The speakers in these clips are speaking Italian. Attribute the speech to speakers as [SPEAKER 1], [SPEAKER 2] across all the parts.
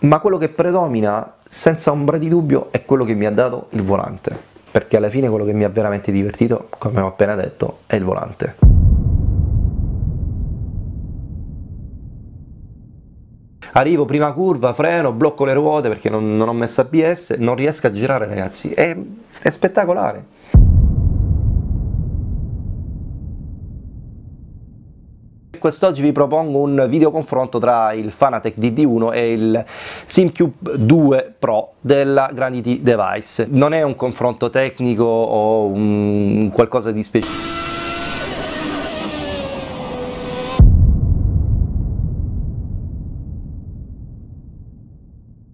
[SPEAKER 1] ma quello che predomina senza ombra di dubbio è quello che mi ha dato il volante, perché alla fine quello che mi ha veramente divertito, come ho appena detto, è il volante. arrivo prima curva, freno, blocco le ruote perché non, non ho messo ABS, non riesco a girare ragazzi, è, è spettacolare. Quest'oggi vi propongo un video confronto tra il Fanatec DD1 e il SimCube 2 Pro della Granity Device. Non è un confronto tecnico o un qualcosa di specifico.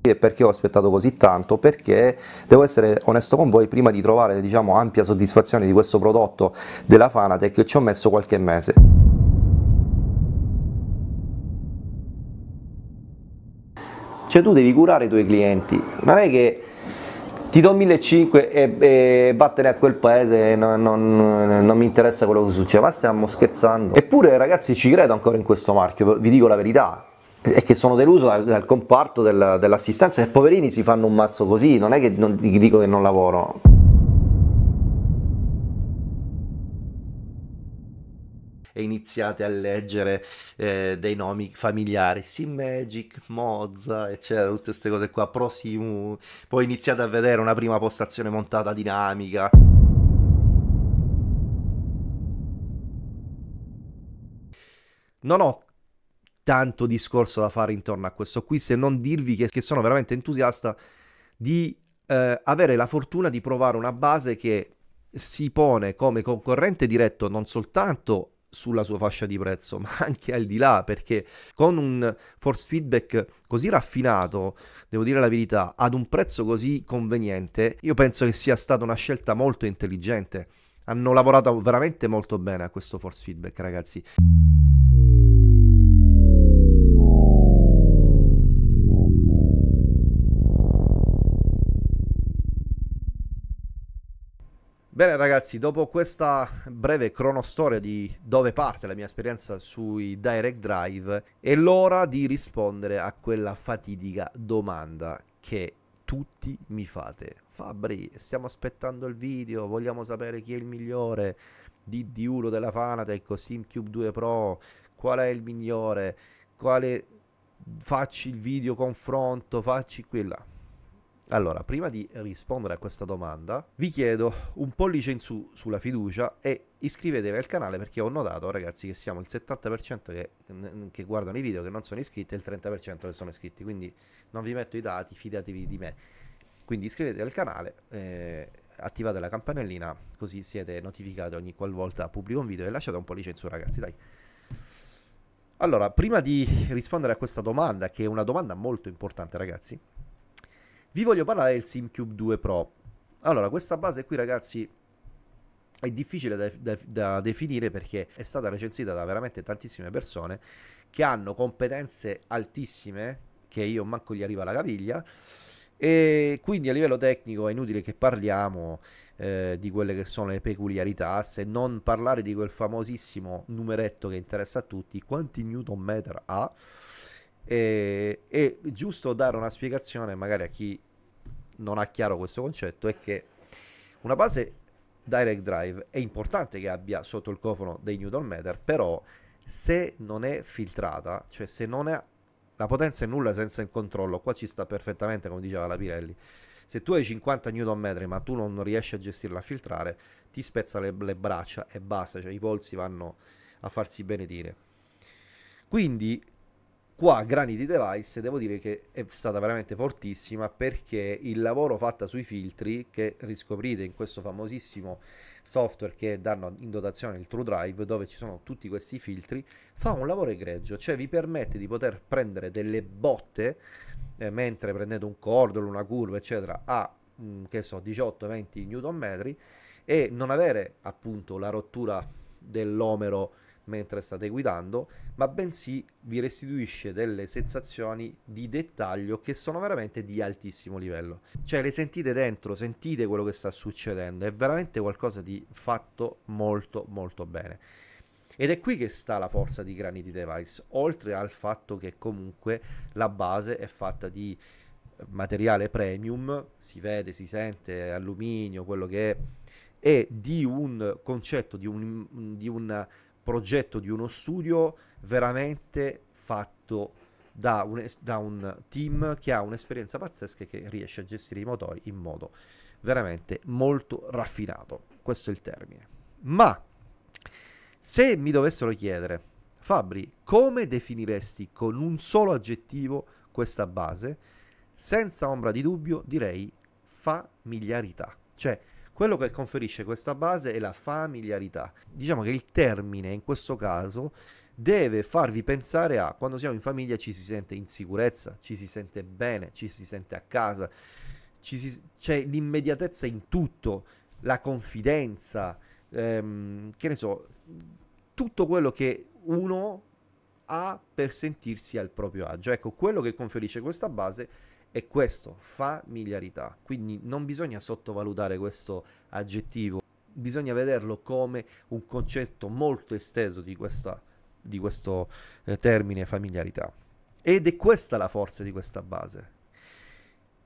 [SPEAKER 1] e perché ho aspettato così tanto perché devo essere onesto con voi prima di trovare diciamo ampia soddisfazione di questo prodotto della Fanatec ci ho messo qualche mese Cioè tu devi curare i tuoi clienti, non è che ti do 1.500 e, e vattene a quel paese, non, non, non, mi interessa quello che succede, ma stiamo scherzando. Eppure ragazzi ci credo ancora in questo marchio, vi dico la verità, è che sono deluso dal, dal comparto del, dell'assistenza e poverini si fanno un mazzo così, non è che non, dico che non lavoro. e iniziate a leggere eh, dei nomi familiari, Sim Magic, Mozza, eccetera, tutte queste cose qua, Prosimu, poi iniziate a vedere una prima postazione montata dinamica. Non ho tanto discorso da fare intorno a questo qui se non dirvi che, che sono veramente entusiasta di eh, avere la fortuna di provare una base che si pone come concorrente diretto non soltanto sulla sua fascia di prezzo, ma anche al di là, perché con un force feedback così raffinato, devo dire la verità, ad un prezzo così conveniente, io penso che sia stata una scelta molto intelligente. Hanno lavorato veramente molto bene a questo force feedback, ragazzi. Bene ragazzi, dopo questa breve cronostoria di dove parte la mia esperienza sui direct drive, è l'ora di rispondere a quella fatidica domanda che tutti mi fate. Fabri, stiamo aspettando il video, vogliamo sapere chi è il migliore di D1 della Fanatec, SimCube 2 Pro, qual è il migliore, quale facci il video confronto, facci qui allora, prima di rispondere a questa domanda, vi chiedo un pollice in su sulla fiducia e iscrivetevi al canale perché ho notato, ragazzi, che siamo il 70% che, che, guardano i video che non sono iscritti e il 30% che sono iscritti, quindi non vi metto i dati, fidatevi di me. Quindi iscrivetevi al canale, eh, attivate la campanellina così siete notificati ogni qualvolta pubblico un video e lasciate un pollice in su, ragazzi, dai. Allora, prima di rispondere a questa domanda, che è una domanda molto importante, ragazzi, vi voglio parlare del SimCube 2 Pro. Allora, questa base qui, ragazzi, è difficile da, da, da, definire perché è stata recensita da veramente tantissime persone che hanno competenze altissime che io manco gli arriva alla caviglia e quindi a livello tecnico è inutile che parliamo eh, di quelle che sono le peculiarità se non parlare di quel famosissimo numeretto che interessa a tutti quanti newton meter ha e, e giusto dare una spiegazione magari a chi non ha chiaro questo concetto è che una base direct drive è importante che abbia sotto il cofano dei newton meter però se non è filtrata cioè se non è la potenza è nulla senza il controllo qua ci sta perfettamente come diceva la Pirelli se tu hai 50 newton Nm ma tu non riesci a gestirla a filtrare ti spezza le, le braccia e basta cioè i polsi vanno a farsi benedire quindi Qua Granity Device devo dire che è stata veramente fortissima perché il lavoro fatto sui filtri che riscoprite in questo famosissimo software che danno in dotazione il True Drive dove ci sono tutti questi filtri fa un lavoro egregio, cioè vi permette di poter prendere delle botte eh, mentre prendete un cordolo, una curva eccetera a mh, mm, che so 18-20 Nm e non avere appunto la rottura dell'omero mentre state guidando, ma bensì vi restituisce delle sensazioni di dettaglio che sono veramente di altissimo livello. Cioè le sentite dentro, sentite quello che sta succedendo, è veramente qualcosa di fatto molto molto bene. Ed è qui che sta la forza di Granity Device, oltre al fatto che comunque la base è fatta di materiale premium, si vede, si sente, alluminio, quello che è, e di un concetto, di, un, di una progetto di uno studio veramente fatto da un, da un team che ha un'esperienza pazzesca e che riesce a gestire i motori in modo veramente molto raffinato. Questo è il termine. Ma se mi dovessero chiedere, Fabri, come definiresti con un solo aggettivo questa base? Senza ombra di dubbio direi familiarità. Cioè, quello che conferisce questa base è la familiarità. Diciamo che il termine in questo caso deve farvi pensare a quando siamo in famiglia ci si sente in sicurezza, ci si sente bene, ci si sente a casa, si, c'è l'immediatezza in tutto, la confidenza, ehm, che ne so, tutto quello che uno ha per sentirsi al proprio agio. Ecco, quello che conferisce questa base è questo, familiarità. Quindi non bisogna sottovalutare questo aggettivo, bisogna vederlo come un concetto molto esteso di, questa, di questo eh, termine familiarità. Ed è questa la forza di questa base.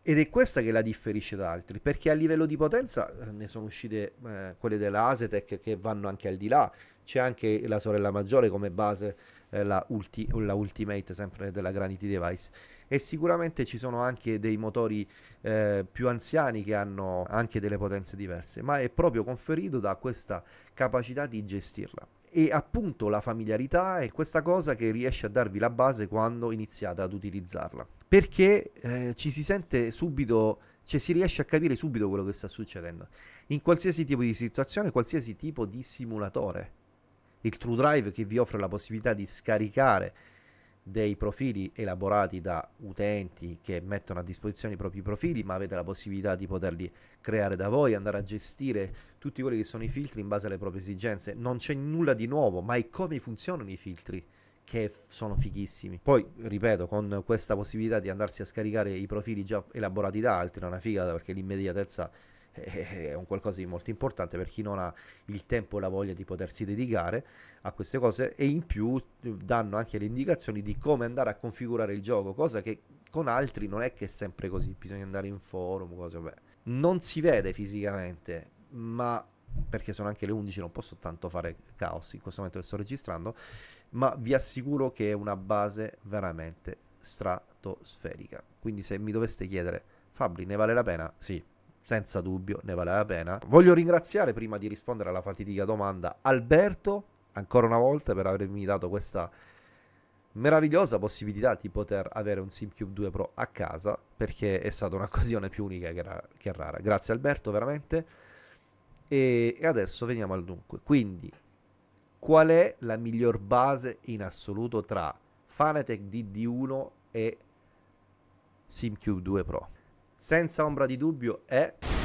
[SPEAKER 1] Ed è questa che la differisce da altri, perché a livello di potenza eh, ne sono uscite eh, quelle della Asetec che vanno anche al di là, c'è anche la sorella maggiore come base eh, la, ulti- la, Ultimate sempre della Granity Device e sicuramente ci sono anche dei motori eh, più anziani che hanno anche delle potenze diverse ma è proprio conferito da questa capacità di gestirla e appunto la familiarità è questa cosa che riesce a darvi la base quando iniziate ad utilizzarla perché eh, ci si sente subito cioè si riesce a capire subito quello che sta succedendo in qualsiasi tipo di situazione, qualsiasi tipo di simulatore il True Drive che vi offre la possibilità di scaricare dei profili elaborati da utenti che mettono a disposizione i propri profili, ma avete la possibilità di poterli creare da voi, andare a gestire tutti quelli che sono i filtri in base alle proprie esigenze. Non c'è nulla di nuovo, ma è come funzionano i filtri che sono fighissimi. Poi, ripeto, con questa possibilità di andarsi a scaricare i profili già elaborati da altri, è una figata perché l'immediatezza eh, è un qualcosa di molto importante per chi non ha il tempo e la voglia di potersi dedicare a queste cose e in più danno anche le indicazioni di come andare a configurare il gioco, cosa che con altri non è che è sempre così, bisogna andare in forum, cose, vabbè. Non si vede fisicamente, ma perché sono anche le 11, non posso tanto fare caos in questo momento che sto registrando, ma vi assicuro che è una base veramente stratosferica. Quindi se mi doveste chiedere, Fabri, ne vale la pena? Sì, senza dubbio ne vale la pena. Voglio ringraziare prima di rispondere alla fatidica domanda Alberto, ancora una volta, per avermi dato questa meravigliosa possibilità di poter avere un SimCube 2 Pro a casa perché è stata un'occasione più unica che, ra- che rara. Grazie Alberto, veramente. E, e adesso veniamo al dunque. Quindi, qual è la miglior base in assoluto tra Fanatec DD1 e SimCube 2 Pro? senza ombra di dubbio è...